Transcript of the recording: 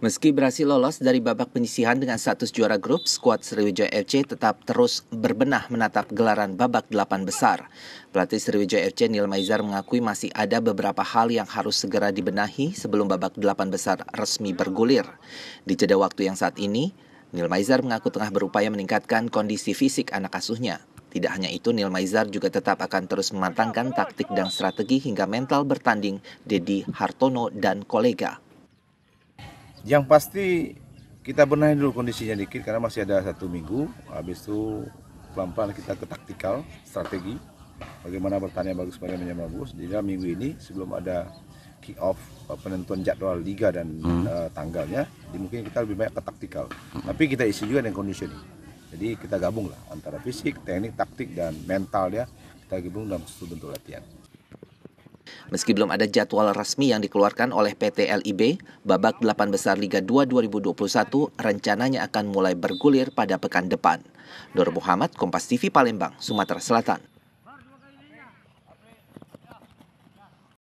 Meski berhasil lolos dari babak penyisihan dengan status juara grup, skuad Sriwijaya FC tetap terus berbenah menatap gelaran babak delapan besar. Pelatih Sriwijaya FC Nil Maizar mengakui masih ada beberapa hal yang harus segera dibenahi sebelum babak delapan besar resmi bergulir. Di jeda waktu yang saat ini, Nil Maizar mengaku tengah berupaya meningkatkan kondisi fisik anak asuhnya. Tidak hanya itu, Nil Maizar juga tetap akan terus mematangkan taktik dan strategi hingga mental bertanding Dedi Hartono dan kolega. Yang pasti kita benahi dulu kondisinya dikit karena masih ada satu minggu. Habis itu pelan-pelan kita ke taktikal strategi bagaimana bertanya bagus bagaimana bagus di dalam minggu ini sebelum ada kick off eh, penentuan jadwal liga dan hmm. uh, tanggalnya jadi mungkin kita lebih banyak ke taktikal hmm. tapi kita isi juga dengan kondisi ini. jadi kita gabung lah antara fisik teknik taktik dan mental ya kita gabung dalam satu bentuk latihan Meski belum ada jadwal resmi yang dikeluarkan oleh PT LIB, babak 8 besar Liga 2 2021 rencananya akan mulai bergulir pada pekan depan. Nur Muhammad, Kompas TV Palembang, Sumatera Selatan.